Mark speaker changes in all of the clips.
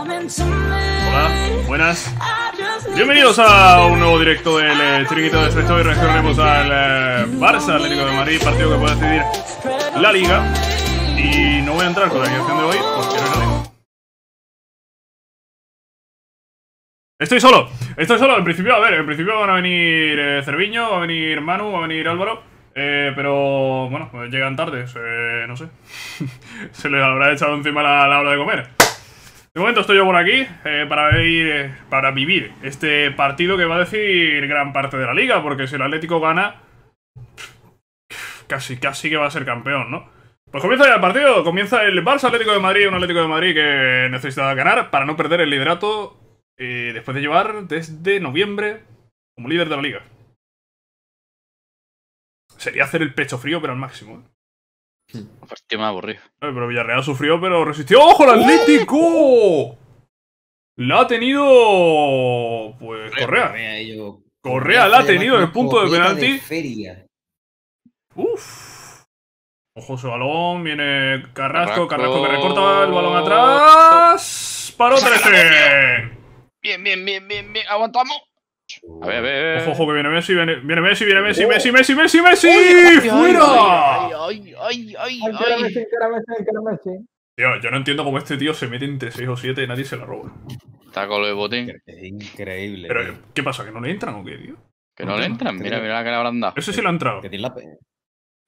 Speaker 1: Hola, buenas. Bienvenidos
Speaker 2: a un nuevo directo del eh, Chiringuito de reaccionaremos al Barça, eh, Barça Atlético de Madrid, partido que puede decidir la Liga. Y no voy a entrar con la animación de hoy porque no la Estoy solo, estoy solo. En principio, a ver, en principio van a venir eh, Cerviño, va a venir Manu, va a venir Álvaro. Eh, pero bueno, pues llegan tarde, no sé. se les habrá echado encima la hora de comer. De momento estoy yo por aquí eh, para, vivir, eh, para vivir este partido que va a decir gran parte de la liga, porque si el Atlético gana, casi, casi que va a ser campeón, ¿no? Pues comienza ya el partido, comienza el Barça Atlético de Madrid, un Atlético de Madrid que necesita ganar para no perder el liderato eh, después de llevar desde noviembre como líder de la liga. Sería hacer el pecho frío, pero al máximo más aburrido. Pero Villarreal sufrió, pero resistió. ¡Ojo, el Atlético! La ha tenido. Pues Correa. Correa, la ha tenido en el punto de penalti. feria. Uf. Ojo su balón. Viene Carrasco. Carrasco que recorta el balón atrás. Paró 13.
Speaker 1: Bien, bien, bien, bien, bien. Aguantamos.
Speaker 2: A ver, a ver. Ojo, ojo, que viene Messi, viene, viene Messi, viene Messi, oh. Messi, Messi, Messi, Messi, Messi. ¡Fuera!
Speaker 1: Ay, ay, ay,
Speaker 2: Tío, yo no entiendo cómo este tío se mete entre 6 o 7 y nadie se la roba. Está con lo de botín. Es increíble. Pero, ¿qué pasa? ¿Que no le entran o qué, tío?
Speaker 1: Que no, le entran, mira, mira la que le habrán dado. Ese sí lo ha entrado.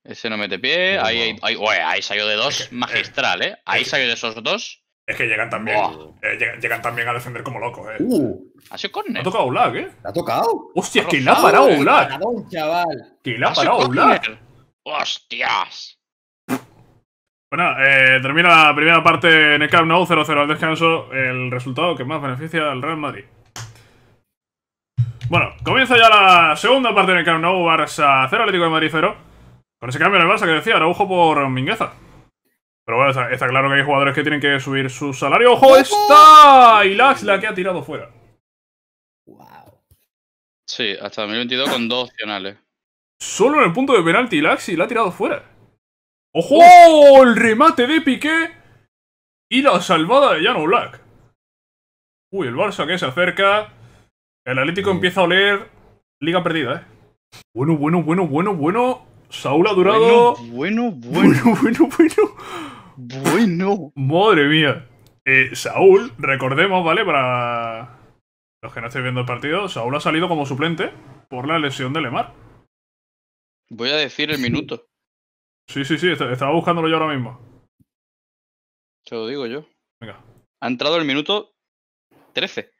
Speaker 1: Ese no mete pie, ahí, ahí salió de dos, eh, magistral, ¿eh? Ahí salió de esos dos. Es que llegan también, eh,
Speaker 2: llegan, también a defender como locos, eh. Uh, ha sido Ha tocado Ulag, eh. ha tocado? Hostia, que le ha parado un chaval. ¿Quién la ha parado Oblak? Hostias. Bueno, eh, termina la primera parte en el Camp Nou, 0-0 al descanso, el resultado que más beneficia al Real Madrid. Bueno, comienza ya la segunda parte en el Camp Nou, Barça 0, Atlético de Madrid 0. Con ese cambio en el Barça que decía, Araujo por Mingueza. Pero bueno, está, claro que hay jugadores que tienen que subir su salario. ¡Ojo, está! Y Lax la que ha tirado fuera.
Speaker 1: Sí, hasta 2022 con dos opcionales.
Speaker 2: Solo en el punto de penalti, Lax y la ha tirado fuera. ¡Ojo! El remate de Piqué y la salvada de Jano Black. Uy, el Barça que se acerca. El Atlético mm. empieza a oler liga perdida, ¿eh? Bueno, bueno, bueno, bueno, bueno. Saúl ha durado. bueno, bueno, bueno. bueno. bueno. Bueno. Madre mía. Eh, Saúl, recordemos, ¿vale? Para los que no estéis viendo el partido, Saúl ha salido como suplente por la lesión de Lemar.
Speaker 1: Voy a decir el minuto.
Speaker 2: Sí, sí, sí, estaba buscándolo yo ahora mismo.
Speaker 1: Te lo digo yo. Venga. Ha entrado el minuto 13.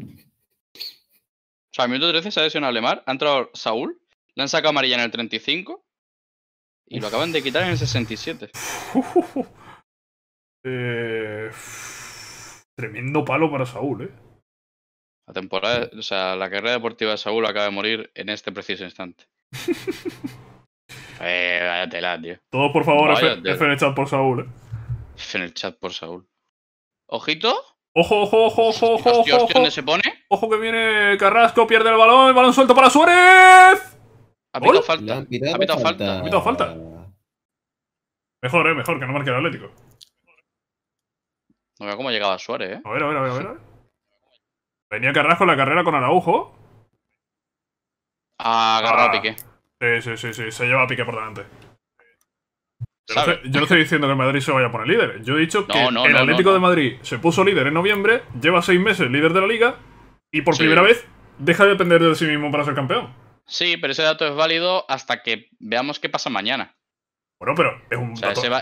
Speaker 1: O sea, el minuto 13 se ha lesionado Lemar, ha entrado Saúl, le han sacado amarilla en el 35
Speaker 2: y lo acaban de quitar en el
Speaker 1: 67.
Speaker 2: Eh, tremendo palo para Saúl, ¿eh?
Speaker 1: La temporada, o sea, la carrera deportiva de Saúl acaba de morir en este preciso instante. eh,
Speaker 2: váyatela, tío. Todo por favor, F, en el chat por Saúl, ¿eh?
Speaker 1: F en el chat por Saúl.
Speaker 2: Ojito. Ojo, ojo, ojo, ojo, ojo. ojo, ¿dónde se pone? Ojo que viene Carrasco, pierde el balón, el balón suelto para Suárez. Ha pitado falta. Ha falta. Mejor, eh, mejor que no marque el Atlético. No veo cómo llegaba Suárez, eh. A ver, a ver, a ver, a ver. Venía Carrasco en la carrera con Araujo. A ah, agarrar ah. a Piqué. Sí, sí, sí, Se lleva a Piqué por delante. Yo no, estoy, diciendo que el Madrid se vaya a poner líder. Yo he dicho que el Atlético de Madrid se puso líder en noviembre, lleva seis meses líder de la liga y por primera vez deja de depender de sí mismo para ser campeón.
Speaker 1: Sí, pero ese dato es válido hasta que veamos qué pasa mañana.
Speaker 2: Bueno, pero es un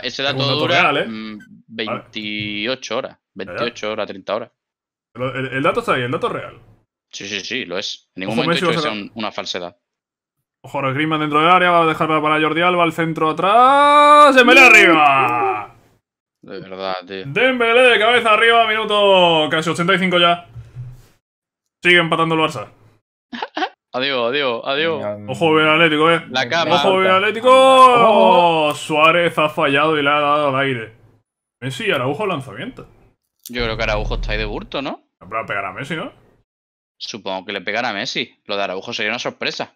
Speaker 2: Ese, dato, real, ¿eh?
Speaker 1: 28 mm, horas, 28 horas, 30 horas.
Speaker 2: el, dato está ahí, el dato es real.
Speaker 1: Sí, sí, sí, lo es. En ningún momento he una falsedad.
Speaker 2: el Griezmann dentro del área, va a dejar para Jordi Alba, al centro atrás, Dembélé uh. arriba. De verdad, tío. Dembélé cabeza arriba, minuto casi 85 ya. Sigue empatando el Barça.
Speaker 1: Adiós, adiós, adiós. Mm. Ojo bien Atlético, eh. La Ojo bien Atlético. Oh,
Speaker 2: Suárez ha fallado y le ha dado al aire. Messi Araujo lanzamiento.
Speaker 1: Yo creo que Araujo está ahí de burto, ¿no? a pegar a Messi, ¿no? Supongo que le pegará a Messi. Lo de Araujo sería una sorpresa.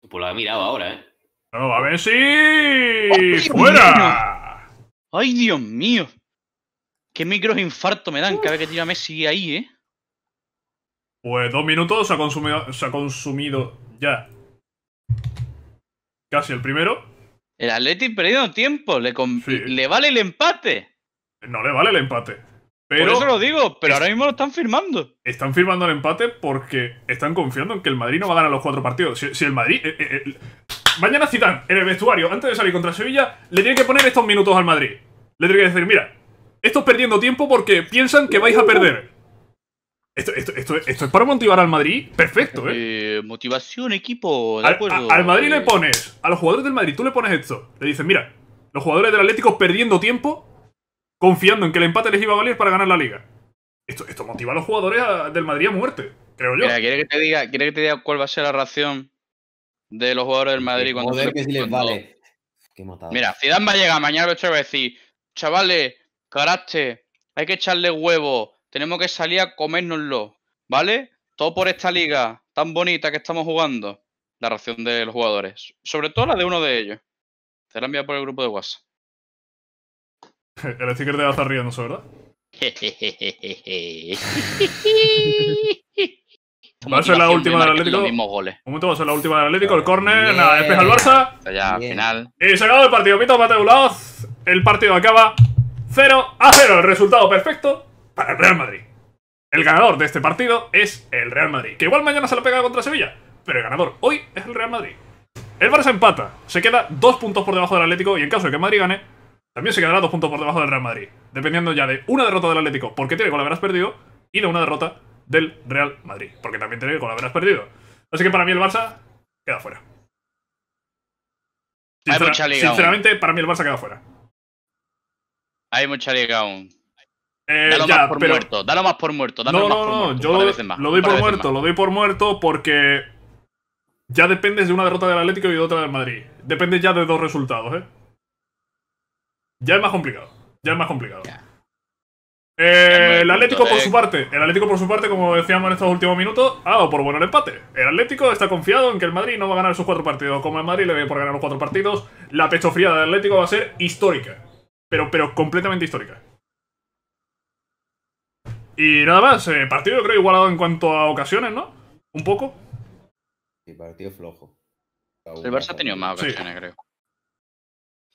Speaker 1: Pues lo ha mirado ahora, ¿eh?
Speaker 2: ¡No, va Messi!
Speaker 1: ¡Fuera! ¡Ay, Dios mío! ¡Qué infarto
Speaker 2: me dan cada vez que tira Messi ahí, eh! Pues dos minutos se ha consumido, se ha consumido ya casi el primero. El Atleti perdido tiempo, le, le vale el empate. No le vale el empate. Pero Por eso lo digo, pero ahora mismo lo están firmando. Están firmando el empate porque están confiando en que el Madrid no va a ganar los cuatro partidos. Si, el Madrid. Eh, eh, mañana Zidane, en el vestuario, antes de salir contra Sevilla, le tiene que poner estos minutos al Madrid. Le tiene que decir, mira, esto es perdiendo tiempo porque piensan que vais a perder. Esto, esto, es para motivar al Madrid. Perfecto, ¿eh? eh motivación, equipo, al, Madrid le eh, pones, a los jugadores del Madrid, tú le pones esto. Le dices, mira, los jugadores del Atlético perdiendo tiempo, confiando en que el empate les iba a valer para ganar la liga. Esto, esto motiva a los jugadores del Madrid a muerte,
Speaker 1: creo yo. Mira, ¿quiere que te diga cuál va a ser la reacción de los jugadores del Madrid cuando Joder, que si les vale. Qué mira, Zidane va a llegar mañana y va a decir, chavales, carácter, hay que echarle huevo tenemos que salir a comérnoslo, ¿vale? Todo por esta liga tan bonita que estamos jugando. La ración de los jugadores. Sobre todo la de uno de ellos. Te la enviado por el grupo de WhatsApp.
Speaker 2: El sticker te va a estar riendo, ¿verdad? va a ser la última del Atlético. Un momento, va a ser la última del Atlético. El córner, nada, despeja el Barça. ya, final. Y se acaba el partido. Pito loz. El partido acaba 0 a 0. El resultado perfecto para el Real Madrid. El ganador de este partido es el Real Madrid, que igual mañana se lo pega contra Sevilla, pero el ganador hoy es el Real Madrid. El Barça empata, se queda dos puntos por debajo del Atlético y en caso de que Madrid gane, también se quedará dos puntos por debajo del Real Madrid, dependiendo ya de una derrota del Atlético, porque tiene gol habrás perdido, y de una derrota del Real Madrid, porque también tiene gol habrás perdido. Así que para mí el Barça queda fuera. sinceramente, para mí el Barça queda fuera.
Speaker 1: Hay mucha liga aún. Eh, dalo, más por muerto,
Speaker 2: dalo más por muerto. no, no, no, yo lo, doy por muerto, lo doy por muerto porque ya dependes de una derrota del Atlético y de otra del Madrid. Depende ya de dos resultados, ¿eh? Ya es más complicado, ya es más complicado. Eh, el Atlético por eh. su parte, el Atlético por su parte, como decíamos en estos últimos minutos, ha ah, dado por bueno el empate. El Atlético está confiado en que el Madrid no va a ganar sus cuatro partidos. Como el Madrid le ve por ganar los cuatro partidos, la pecho fría del Atlético va a ser histórica. Pero, pero completamente histórica. Y nada más, partido eh, partido creo igualado en cuanto a ocasiones, ¿no? Un poco.
Speaker 1: Sí, partido flojo. El Barça ha tenido más ocasiones, creo.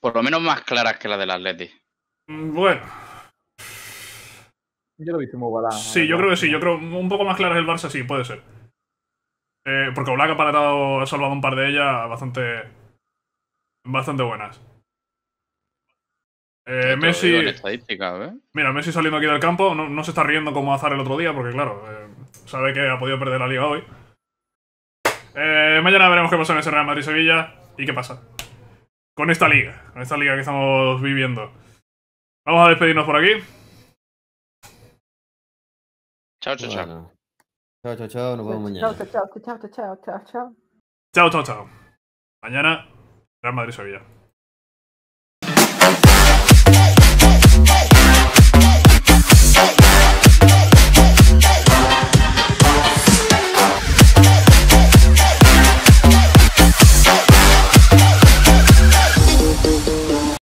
Speaker 1: Por lo menos más claras que la del Atleti.
Speaker 2: Mm, bueno. Yo lo he visto muy balado. Sí, yo creo que sí. Yo creo un poco más claras el Barça, sí, puede ser. Eh, porque Oblak ha, parado ha salvado un par de ellas bastante, bastante buenas. Eh, Messi. ¿eh? Mira, Messi saliendo aquí del campo, no, se está riendo como Azar el otro día, porque claro, eh, sabe que ha podido perder la liga hoy. mañana veremos qué pasa en ese Real Madrid-Sevilla y qué pasa con esta liga, con esta liga que estamos viviendo. Vamos a despedirnos por aquí. Chao, chao, chao. Chao, nos vemos mañana. Chao, chao, chao, chao, chao, chao, chao. Chao, chao, chao. Mañana, Real Madrid-Sevilla.